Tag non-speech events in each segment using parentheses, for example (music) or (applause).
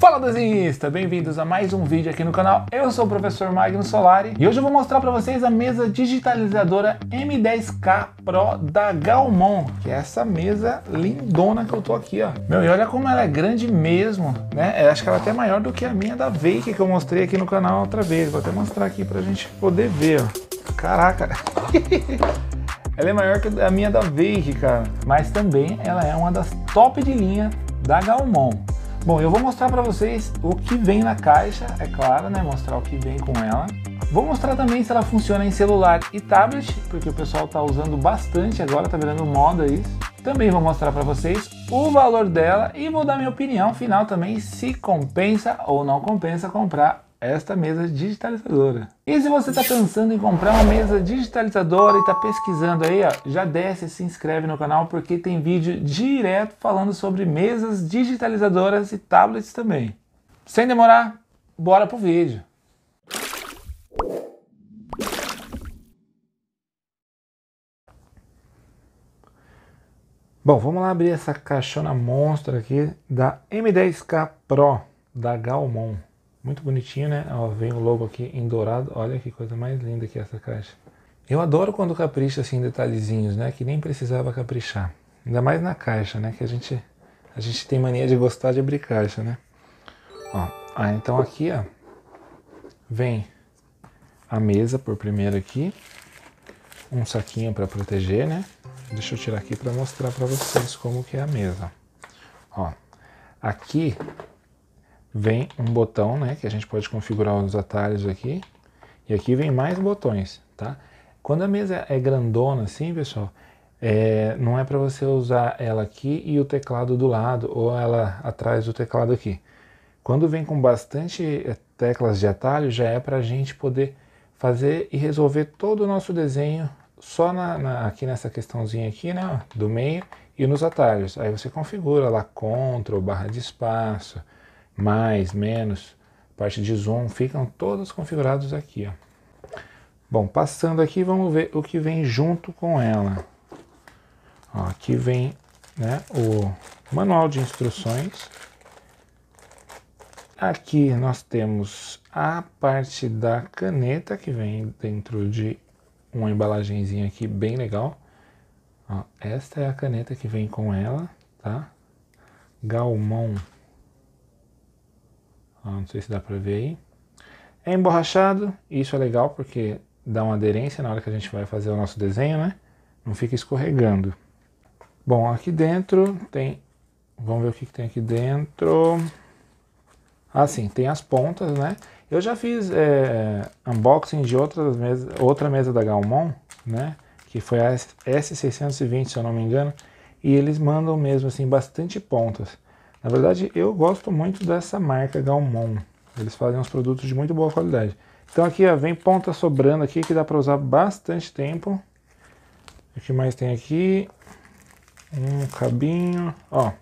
Fala desenhista, bem-vindos a mais um vídeo aqui no canal. Eu sou o professor Magno Solari e hoje eu vou mostrar para vocês a mesa digitalizadora M10K Pro da Galmon. que é essa mesa lindona que eu tô aqui, ó. Meu, e olha como ela é grande mesmo, né? Eu é, acho que ela é até maior do que a minha da Veik que eu mostrei aqui no canal outra vez. Vou até mostrar aqui pra gente poder ver, ó. Caraca. (laughs) ela é maior que a minha da Veik, cara. Mas também ela é uma das top de linha da Galmon. Bom, eu vou mostrar para vocês o que vem na caixa, é claro, né? Mostrar o que vem com ela. Vou mostrar também se ela funciona em celular e tablet, porque o pessoal está usando bastante agora, tá virando moda isso. Também vou mostrar para vocês o valor dela e vou dar minha opinião final também se compensa ou não compensa comprar esta mesa digitalizadora. E se você está pensando em comprar uma mesa digitalizadora e está pesquisando aí, ó, já desce e se inscreve no canal porque tem vídeo direto falando sobre mesas digitalizadoras e tablets também. Sem demorar, bora pro vídeo. Bom, vamos lá abrir essa caixona monstro aqui da M10K Pro da Galmon. Muito bonitinho, né? Ó, vem o logo aqui em dourado. Olha que coisa mais linda que é essa caixa. Eu adoro quando capricha assim detalhezinhos, né? Que nem precisava caprichar. Ainda mais na caixa, né? Que a gente, a gente tem mania de gostar de abrir caixa, né? Ó, ah, então aqui, ó. Vem a mesa por primeiro aqui. Um saquinho para proteger, né? Deixa eu tirar aqui para mostrar para vocês como que é a mesa. Ó, aqui vem um botão, né, que a gente pode configurar os atalhos aqui, e aqui vem mais botões, tá? Quando a mesa é grandona assim, pessoal, é, não é para você usar ela aqui e o teclado do lado, ou ela atrás do teclado aqui. Quando vem com bastante é, teclas de atalho, já é para a gente poder fazer e resolver todo o nosso desenho só na, na, aqui nessa questãozinha aqui, né, do meio e nos atalhos. Aí você configura lá, CTRL, barra de espaço, mais, menos, parte de zoom, ficam todos configurados aqui. Ó. Bom, passando aqui, vamos ver o que vem junto com ela. Ó, aqui vem né, o manual de instruções. Aqui nós temos a parte da caneta que vem dentro de uma embalagenzinha aqui bem legal. Ó, esta é a caneta que vem com ela, tá? Galmon ah, não sei se dá para ver aí. É emborrachado, e isso é legal porque dá uma aderência na hora que a gente vai fazer o nosso desenho, né? Não fica escorregando. Bom, aqui dentro tem... Vamos ver o que, que tem aqui dentro. Ah, sim, tem as pontas, né? Eu já fiz é, unboxing de outras mesa, outra mesa da Galmon, né? Que foi a S620, se eu não me engano. E eles mandam mesmo, assim, bastante pontas. Na verdade, eu gosto muito dessa marca Galmon. Eles fazem uns produtos de muito boa qualidade. Então aqui ó, vem ponta sobrando aqui que dá para usar bastante tempo. O que mais tem aqui? Um cabinho, ó.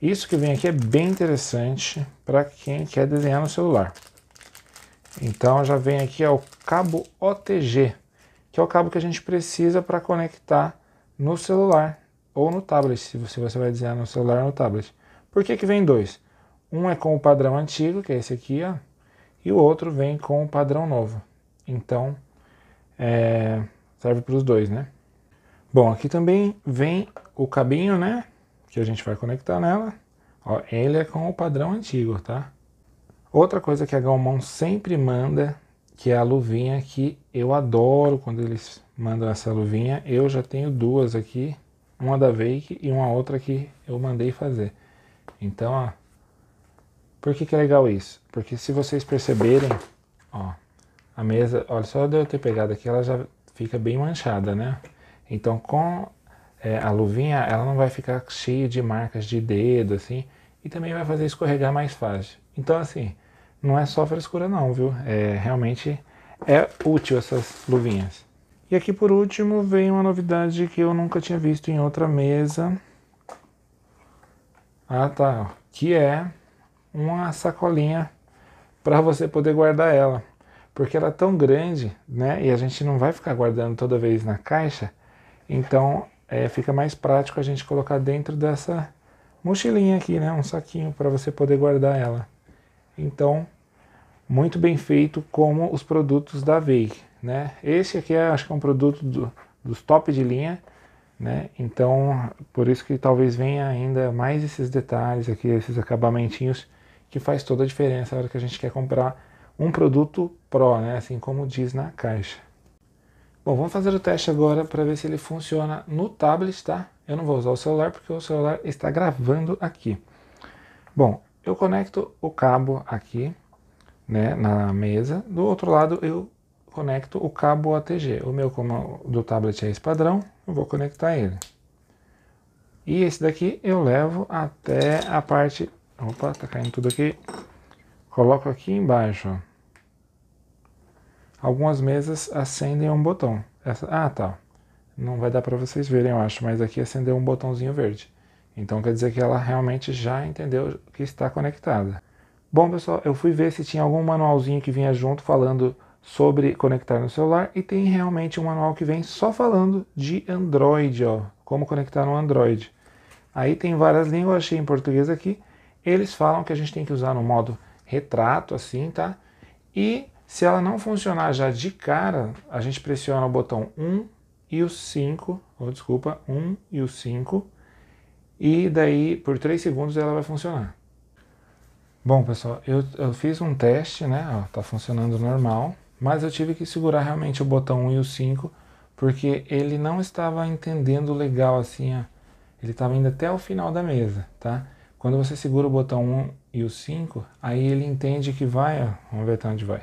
Isso que vem aqui é bem interessante para quem quer desenhar no celular. Então já vem aqui ó, o cabo OTG, que é o cabo que a gente precisa para conectar no celular ou no tablet, se você vai desenhar no celular ou no tablet. Por que, que vem dois? Um é com o padrão antigo, que é esse aqui, ó, e o outro vem com o padrão novo. Então, é, serve para os dois, né? Bom, aqui também vem o cabinho, né? Que a gente vai conectar nela. Ó, ele é com o padrão antigo, tá? Outra coisa que a Galmon sempre manda, que é a luvinha que eu adoro quando eles mandam essa luvinha. Eu já tenho duas aqui, uma da Veik e uma outra que eu mandei fazer. Então, ó, por que, que é legal isso? Porque se vocês perceberem, ó, a mesa, olha só de eu ter pegado aqui, ela já fica bem manchada, né? Então com é, a luvinha, ela não vai ficar cheia de marcas de dedo, assim, e também vai fazer escorregar mais fácil. Então, assim, não é só frescura não, viu? É, realmente é útil essas luvinhas. E aqui por último vem uma novidade que eu nunca tinha visto em outra mesa, ah, tá. Que é uma sacolinha para você poder guardar ela. Porque ela é tão grande, né? E a gente não vai ficar guardando toda vez na caixa. Então é, fica mais prático a gente colocar dentro dessa mochilinha aqui, né? Um saquinho para você poder guardar ela. Então, muito bem feito como os produtos da Veig, né? Esse aqui é, acho que é um produto do, dos top de linha né? Então, por isso que talvez venha ainda mais esses detalhes aqui, esses acabamentinhos, que faz toda a diferença na hora que a gente quer comprar um produto Pro, né? assim como diz na caixa. Bom, vamos fazer o teste agora para ver se ele funciona no tablet, tá? Eu não vou usar o celular porque o celular está gravando aqui. Bom, eu conecto o cabo aqui, né, na mesa. Do outro lado eu conecto o cabo ATG. O meu como é do tablet é esse padrão, eu vou conectar ele. E esse daqui eu levo até a parte... Opa, tá caindo tudo aqui. Coloco aqui embaixo. Algumas mesas acendem um botão. Essa... Ah, tá. Não vai dar para vocês verem, eu acho, mas aqui acendeu um botãozinho verde. Então quer dizer que ela realmente já entendeu que está conectada. Bom, pessoal, eu fui ver se tinha algum manualzinho que vinha junto falando sobre conectar no celular e tem realmente um manual que vem só falando de Android, ó, como conectar no Android. Aí tem várias línguas, achei em português aqui. Eles falam que a gente tem que usar no modo retrato, assim, tá? E se ela não funcionar já de cara, a gente pressiona o botão 1 e o 5, ou desculpa, 1 e o 5, e daí por 3 segundos ela vai funcionar. Bom, pessoal, eu, eu fiz um teste, né? Ó, tá funcionando normal. Mas eu tive que segurar realmente o botão 1 e o 5, porque ele não estava entendendo legal assim, ó. ele estava indo até o final da mesa, tá? Quando você segura o botão 1 e o 5, aí ele entende que vai, ó, vamos ver até onde vai.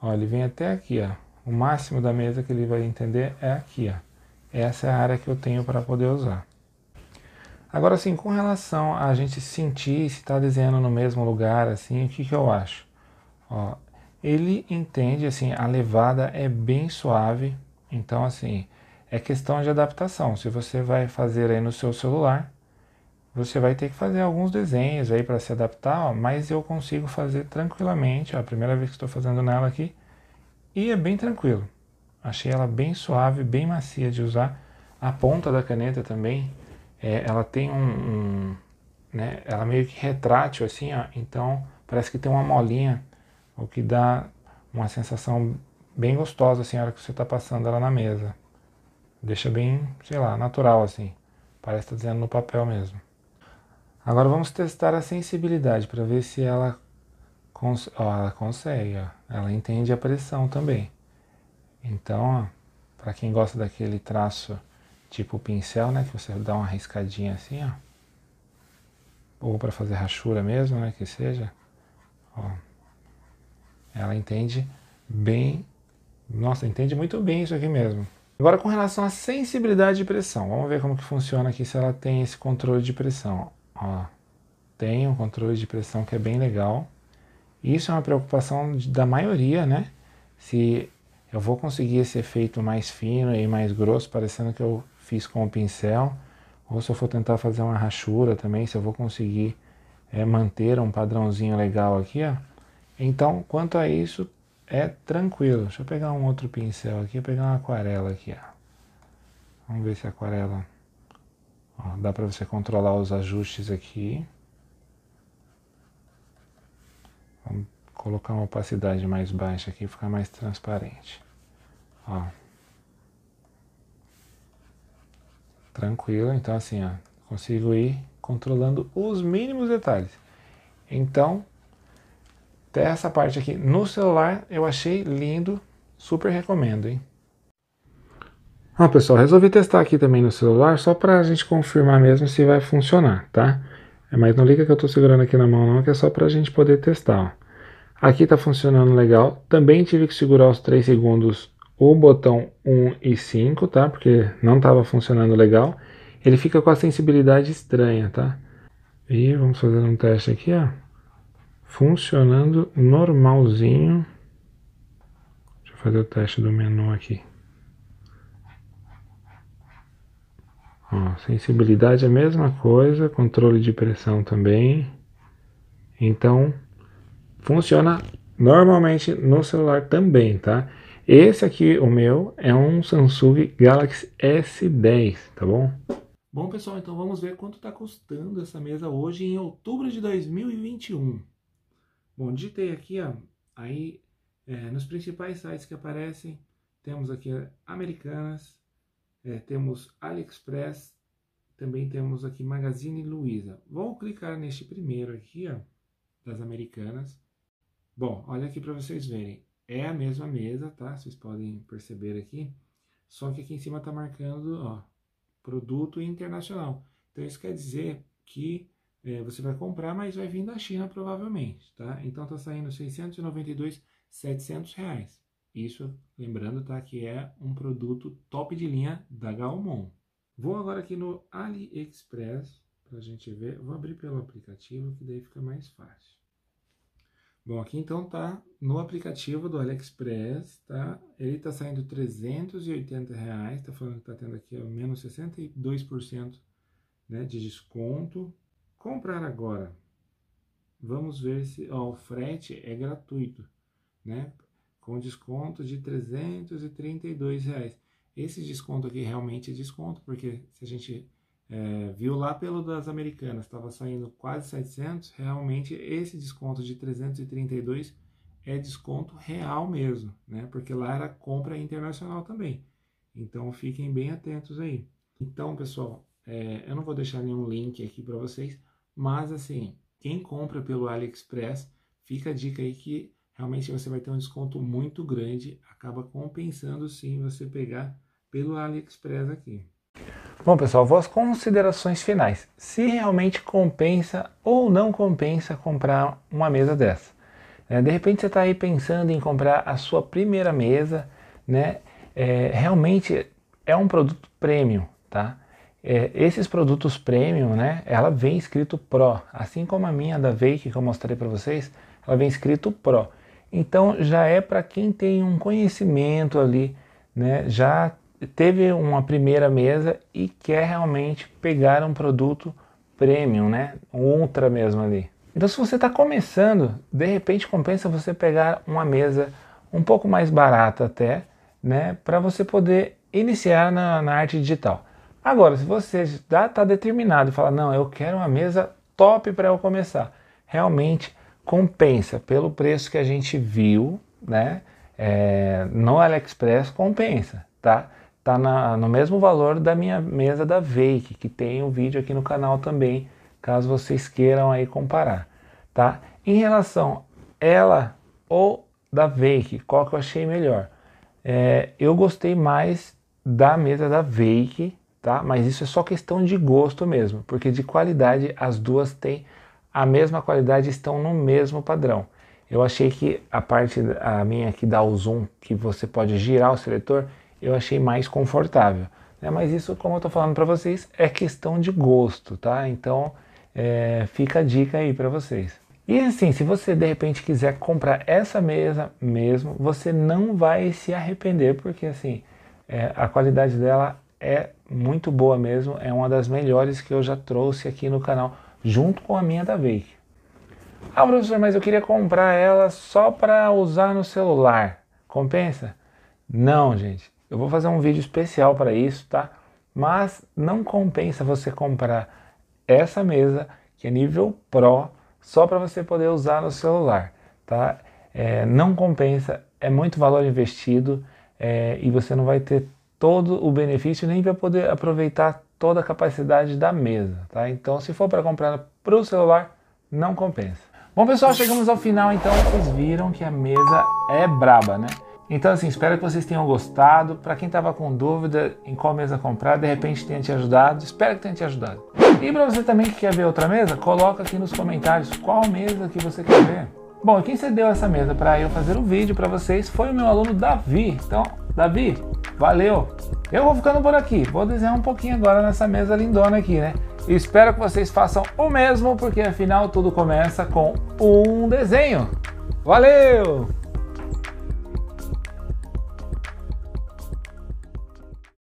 Ó, ele vem até aqui, ó. O máximo da mesa que ele vai entender é aqui, ó. Essa é a área que eu tenho para poder usar. Agora sim, com relação a gente sentir se está desenhando no mesmo lugar, assim, o que, que eu acho? Ó, ele entende assim, a levada é bem suave, então assim, é questão de adaptação. Se você vai fazer aí no seu celular, você vai ter que fazer alguns desenhos aí para se adaptar, ó, mas eu consigo fazer tranquilamente, ó, a primeira vez que estou fazendo nela aqui, e é bem tranquilo. Achei ela bem suave, bem macia de usar. A ponta da caneta também, é, ela tem um, um né, ela meio que retrátil assim, ó, então parece que tem uma molinha o que dá uma sensação bem gostosa assim, a hora que você está passando ela na mesa. Deixa bem, sei lá, natural assim. Parece estar tá dizendo no papel mesmo. Agora vamos testar a sensibilidade para ver se ela, cons ó, ela consegue. Ó. Ela entende a pressão também. Então, para quem gosta daquele traço tipo pincel, né, que você dá uma riscadinha assim, ó, ou para fazer rachura mesmo, né, que seja, ó, ela entende bem, nossa, entende muito bem isso aqui mesmo. Agora com relação à sensibilidade de pressão, vamos ver como que funciona aqui se ela tem esse controle de pressão. Ó, tem um controle de pressão que é bem legal. Isso é uma preocupação da maioria, né? Se eu vou conseguir esse efeito mais fino e mais grosso, parecendo que eu fiz com o pincel, ou se eu for tentar fazer uma rachura também, se eu vou conseguir é, manter um padrãozinho legal aqui, ó. Então, quanto a isso, é tranquilo. Deixa eu pegar um outro pincel aqui, pegar uma aquarela aqui, ó. Vamos ver se a aquarela... Ó, dá para você controlar os ajustes aqui. Vamos colocar uma opacidade mais baixa aqui, ficar mais transparente. Ó. Tranquilo, então assim, ó, consigo ir controlando os mínimos detalhes. Então, até essa parte aqui no celular eu achei lindo, super recomendo, hein? Ó, ah, pessoal, resolvi testar aqui também no celular só para a gente confirmar mesmo se vai funcionar, tá? É, mas não liga que eu estou segurando aqui na mão não, que é só para a gente poder testar, ó. Aqui está funcionando legal. Também tive que segurar os 3 segundos o botão 1 e 5, tá? Porque não estava funcionando legal. Ele fica com a sensibilidade estranha, tá? E vamos fazer um teste aqui, ó funcionando normalzinho. Deixa eu fazer o teste do menu aqui. Ó, sensibilidade é a mesma coisa, controle de pressão também. Então, funciona normalmente no celular também, tá? Esse aqui, o meu, é um Samsung Galaxy S10, tá bom? Bom, pessoal, então vamos ver quanto está custando essa mesa hoje em outubro de 2021. Bom, digitei aqui, ó, aí é, nos principais sites que aparecem, temos aqui é, Americanas, é, temos AliExpress, também temos aqui Magazine Luiza. Vou clicar neste primeiro aqui, ó, das Americanas. Bom, olha aqui para vocês verem. É a mesma mesa, tá? Vocês podem perceber aqui. Só que aqui em cima está marcando, ó, produto internacional. Então isso quer dizer que é, você vai comprar, mas vai vir da China provavelmente, tá? Então tá saindo 692, 700 reais. Isso, lembrando, tá? Que é um produto top de linha da Gaomon. Vou agora aqui no AliExpress para a gente ver. Vou abrir pelo aplicativo que daí fica mais fácil. Bom, aqui então tá no aplicativo do AliExpress, tá? Ele tá saindo 380 reais, tá falando que tá tendo aqui ó, menos 62% né, de desconto. Comprar agora. Vamos ver se ó, o frete é gratuito, né? Com desconto de 332 reais. Esse desconto aqui realmente é desconto, porque se a gente é, viu lá pelo das americanas, estava saindo quase 700, realmente esse desconto de 332 é desconto real mesmo, né? Porque lá era compra internacional também. Então fiquem bem atentos aí. Então, pessoal, é, eu não vou deixar nenhum link aqui para vocês, mas assim, quem compra pelo AliExpress, fica a dica aí que realmente você vai ter um desconto muito grande, acaba compensando sim você pegar pelo AliExpress aqui. Bom, pessoal, vou às considerações finais. Se realmente compensa ou não compensa comprar uma mesa dessa. É, de repente você está aí pensando em comprar a sua primeira mesa, né? É, realmente é um produto premium, tá? é, esses produtos premium, né, ela vem escrito Pro, assim como a minha da Veik que eu mostrei para vocês, ela vem escrito Pro. Então já é para quem tem um conhecimento ali, né, já teve uma primeira mesa e quer realmente pegar um produto premium, né, ultra mesmo ali. Então se você está começando, de repente compensa você pegar uma mesa um pouco mais barata até, né, para você poder iniciar na, na arte digital. Agora, se você já está determinado e fala, não, eu quero uma mesa top para eu começar, realmente compensa pelo preço que a gente viu, né? É, no AliExpress compensa, tá? Tá na, no mesmo valor da minha mesa da Vake, que tem um vídeo aqui no canal também, caso vocês queiram aí comparar, tá? Em relação ela ou da Vake, qual que eu achei melhor? É, eu gostei mais da mesa da Vake, tá? Mas isso é só questão de gosto mesmo, porque de qualidade as duas têm a mesma qualidade, estão no mesmo padrão. Eu achei que a parte a minha aqui dá o zoom, que você pode girar o seletor, eu achei mais confortável. Né? Mas isso, como eu estou falando para vocês, é questão de gosto, tá? Então é, fica a dica aí para vocês. E assim, se você de repente quiser comprar essa mesa mesmo, você não vai se arrepender, porque assim, é, a qualidade dela é muito boa mesmo, é uma das melhores que eu já trouxe aqui no canal, junto com a minha da Wake. Ah, professor, mas eu queria comprar ela só para usar no celular. Compensa? Não, gente. Eu vou fazer um vídeo especial para isso, tá? Mas não compensa você comprar essa mesa, que é nível Pro, só para você poder usar no celular, tá? É, não compensa, é muito valor investido é, e você não vai ter todo o benefício nem vai poder aproveitar toda a capacidade da mesa, tá? Então, se for para comprar para o celular, não compensa. Bom, pessoal, chegamos ao final, então vocês viram que a mesa é braba, né? Então, assim, espero que vocês tenham gostado. Para quem estava com dúvida em qual mesa comprar, de repente tenha te ajudado. Espero que tenha te ajudado. E para você também que quer ver outra mesa, coloca aqui nos comentários qual mesa que você quer ver. Bom, e quem cedeu essa mesa para eu fazer um vídeo para vocês foi o meu aluno Davi. Então, Davi, valeu! Eu vou ficando por aqui, vou desenhar um pouquinho agora nessa mesa lindona aqui, né? espero que vocês façam o mesmo, porque afinal tudo começa com um desenho. Valeu!